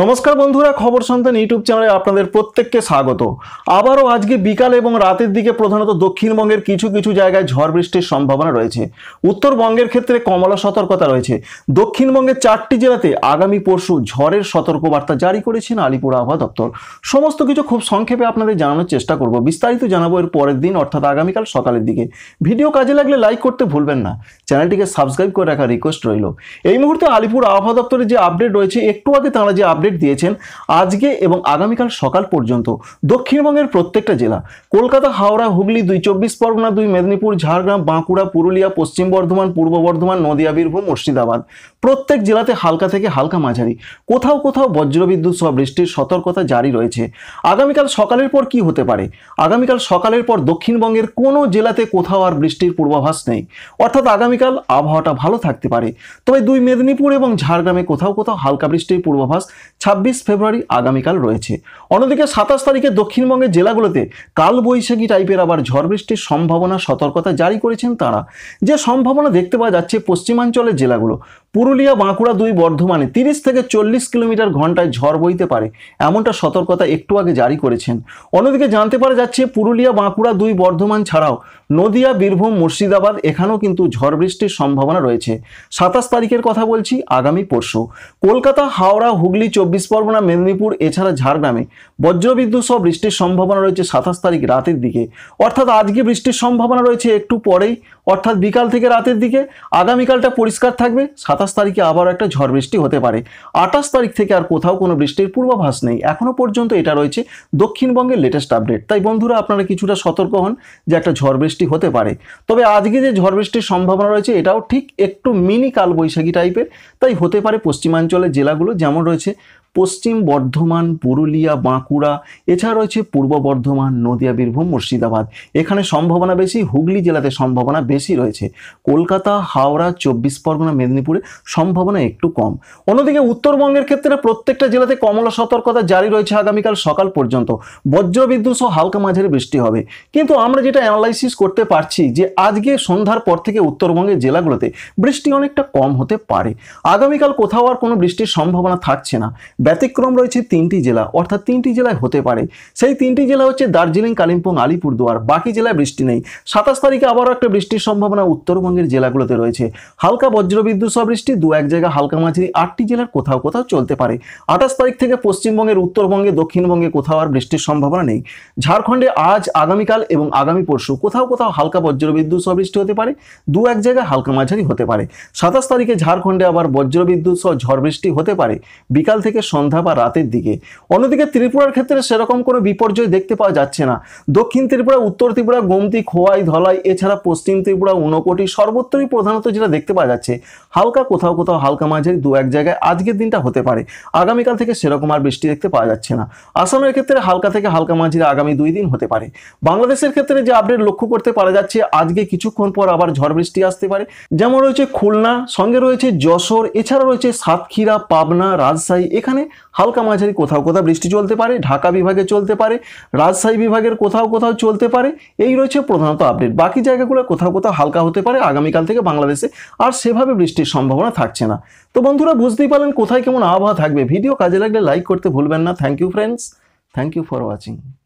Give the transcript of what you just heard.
নমস্কার বন্ধুরা খবর সন্তান ইউটিউব চ্যানেলে আপনাদের প্রত্যেককে স্বাগত আবারও আজকে বিকাল এবং রাতের দিকে প্রধানত দক্ষিণবঙ্গের কিছু কিছু জায়গায় ঝড় বৃষ্টির সম্ভাবনা রয়েছে উত্তরবঙ্গের ক্ষেত্রে কমলা সতর্কতা রয়েছে দক্ষিণবঙ্গের চারটি জেলাতে আগামী পরশু ঝড়ের সতর্কবার্তা জারি করেছেন আলিপুর আবহাওয়া দপ্তর সমস্ত কিছু খুব সংক্ষেপে আপনাদের জানানোর চেষ্টা করব বিস্তারিত জানাবো এর পরের দিন অর্থাৎ আগামীকাল সকালের দিকে ভিডিও কাজে লাগলে লাইক করতে ভুলবেন না চ্যানেলটিকে সাবস্ক্রাইব করে রাখার রিকোয়েস্ট রইল এই মুহূর্তে আলিপুর আবহাওয়া দপ্তরের যে আপডেট রয়েছে একটু আগে তারা যে আপডেট দিয়েছেন আজকে এবং আগামীকাল সকাল পর্যন্ত দক্ষিণবঙ্গের প্রত্যেকটা জেলা কলকাতা হাওড়া হুগলি দুই চব্বিশ পরগনা দুই মেদিনীপুর ঝাড়গ্রাম বাঁকুড়া পুরুলিয়া পশ্চিম বর্ধমান পূর্ব বর্ধমান নদিয়া বীরভূম মুর্শিদাবাদ প্রত্যেক জেলাতে হালকা থেকে হালকা মাঝারি কোথাও কোথাও বজ্রবিদ্যুৎ সহ বৃষ্টির সতর্কতা জারি রয়েছে আগামীকাল সকালের পর কি হতে পারে আগামীকাল সকালের পর দক্ষিণবঙ্গের কোনো জেলাতে কোথাও আর বৃষ্টির পূর্বাভাস নেই অর্থাৎ আগামীকাল আবহাওয়াটা ভালো থাকতে পারে তবে দুই মেদিনীপুর এবং ঝাড়গ্রামে কোথাও কোথাও হালকা বৃষ্টির পূর্বাভাস ছাব্বিশ ফেব্রুয়ারি আগামীকাল রয়েছে অন্যদিকে সাতাশ তারিখে দক্ষিণবঙ্গের জেলাগুলোতে কালবৈশাখী টাইপের আবার ঝড় বৃষ্টির সম্ভাবনা সতর্কতা জারি করেছেন তারা যে সম্ভাবনা দেখতে পাওয়া যাচ্ছে পশ্চিমাঞ্চলের জেলাগুলো পুরুলিয়া বাঁকুড়া দুই বর্ধমানে তিরিশ থেকে চল্লিশ কিলোমিটার ঘন্টায় ঝড় বইতে পারে এমনটা সতর্কতা একটু আগে জারি করেছেন অন্যদিকে জানতে পারা যাচ্ছে পুরুলিয়া বাঁকুড়া দুই বর্ধমান ছাড়াও নদিয়া বীরভূম মুর্শিদাবাদ এখানেও কিন্তু ঝড় বৃষ্টির সম্ভাবনা রয়েছে সাতাশ তারিখের কথা বলছি আগামী পরশু কলকাতা হাওড়া হুগলি চব্বিশ পরগনা মেদিনীপুর এছাড়া ঝাড়গ্রামে বজ্রবিদ্যুৎ সহ বৃষ্টির সম্ভাবনা রয়েছে সাতাশ তারিখ রাতের দিকে অর্থাৎ আজকে বৃষ্টির সম্ভাবনা রয়েছে একটু পরেই অর্থাৎ বিকাল থেকে রাতের দিকে আগামীকালটা পরিষ্কার থাকবে সাতাশ তারিখে আবার একটা ঝড় বৃষ্টি হতে পারে আঠাশ তারিখ থেকে আর কোথাও কোনো বৃষ্টির পূর্বাভাস নেই এখনও পর্যন্ত এটা রয়েছে দক্ষিণবঙ্গের লেটেস্ট আপডেট তাই বন্ধুরা আপনারা কিছুটা সতর্ক হন যে একটা ঝড় বৃষ্টি বৃষ্টি হতে পারে তবে আজকে যে ঝড় বৃষ্টির সম্ভাবনা রয়েছে এটাও ঠিক একটু মিনি কালবৈশাখী টাইপের তাই হতে পারে পশ্চিমাঞ্চলের জেলাগুলো যেমন রয়েছে পশ্চিম বর্ধমান পুরুলিয়া বাঁকুড়া এছাড়া রয়েছে পূর্ব বর্ধমান নদিয়া বীরভূম মুর্শিদাবাদ এখানে সম্ভাবনা বেশি হুগলি জেলাতে সম্ভাবনা বেশি রয়েছে কলকাতা হাওড়া চব্বিশ পরগনা মেদিনীপুরে সম্ভাবনা একটু কম অন্যদিকে উত্তরবঙ্গের ক্ষেত্রে প্রত্যেকটা জেলাতে কমলা সতর্কতা জারি রয়েছে আগামীকাল সকাল পর্যন্ত বজ্রবিদ্যুৎ সহ হালকা মাঝারি বৃষ্টি হবে কিন্তু আমরা যেটা অ্যানালাইসিস করতে পারছি যে আজকে সন্ধ্যার পর থেকে উত্তরবঙ্গের জেলাগুলোতে বৃষ্টি অনেকটা কম হতে পারে আগামীকাল কোথাও আর কোনো বৃষ্টির সম্ভাবনা থাকছে না ব্যতিক্রম রয়েছে তিনটি জেলা অর্থাৎ তিনটি জেলায় হতে পারে সেই তিনটি জেলা হচ্ছে দার্জিলিং কালিম্পং আলিপুরদুয়ার বাকি জেলায় বৃষ্টি নেই সাতাশ তারিখে আবারও একটা বৃষ্টির সম্ভাবনা উত্তরবঙ্গের জেলাগুলোতে রয়েছে হালকা বজ্রবিদ্যুৎ সহ বৃষ্টি দু এক জায়গা হালকা মাঝারি আটটি জেলার কোথাও কোথাও চলতে পারে আঠাশ তারিখ থেকে পশ্চিমবঙ্গের উত্তরবঙ্গে দক্ষিণবঙ্গে কোথাও আর বৃষ্টির সম্ভাবনা নেই ঝাড়খণ্ডে আজ আগামীকাল এবং আগামী পরশু কোথাও কোথাও হালকা বজ্রবিদ্যুৎ সহ বৃষ্টি হতে পারে দু এক জায়গায় হালকা মাঝারি হতে পারে সাতাশ তারিখে ঝাড়খণ্ডে আবার বজ্রবিদ্যুৎ সহ ঝড় বৃষ্টি হতে পারে বিকাল থেকে সন্ধ্যা বা রাতের দিকে অন্যদিকে ত্রিপুরার ক্ষেত্রে সেরকম কোনো বিপর্যয় দেখতে পাওয়া যাচ্ছে না দক্ষিণ ত্রিপুরা উত্তর ত্রিপুরা গোমতি খোয়াই ধলাই এছাড়া পশ্চিম ত্রিপুরা ঊনকোটি সর্বত্রই প্রধানত যেটা দেখতে পাওয়া যাচ্ছে হালকা কোথাও কোথাও হালকা মাঝে দু এক জায়গায় আজকের দিনটা হতে পারে আগামীকাল থেকে সেরকম আর বৃষ্টি দেখতে পাওয়া যাচ্ছে না আসামের ক্ষেত্রে হালকা থেকে হালকা মাঝির আগামী দুই দিন হতে পারে বাংলাদেশের ক্ষেত্রে যে আপডেট লক্ষ্য করতে পারা যাচ্ছে আজকে কিছুক্ষণ পর আবার ঝড় বৃষ্টি আসতে পারে যেমন রয়েছে খুলনা সঙ্গে রয়েছে যশোর এছাড়া রয়েছে সাতক্ষীরা পাবনা রাজশাহী এখানে পারে হালকা মাঝারি কোথাও কোথাও বৃষ্টি চলতে পারে ঢাকা বিভাগে চলতে পারে রাজশাহী বিভাগের কোথাও কোথাও চলতে পারে এই রয়েছে প্রধানত আপডেট বাকি জায়গাগুলো কোথাও কোথাও হালকা হতে পারে আগামীকাল থেকে বাংলাদেশে আর সেভাবে বৃষ্টির সম্ভাবনা থাকছে না তো বন্ধুরা বুঝতেই পারলেন কোথায় কেমন আবহাওয়া থাকবে ভিডিও কাজে লাগলে লাইক করতে ভুলবেন না thank you friends thank you for watching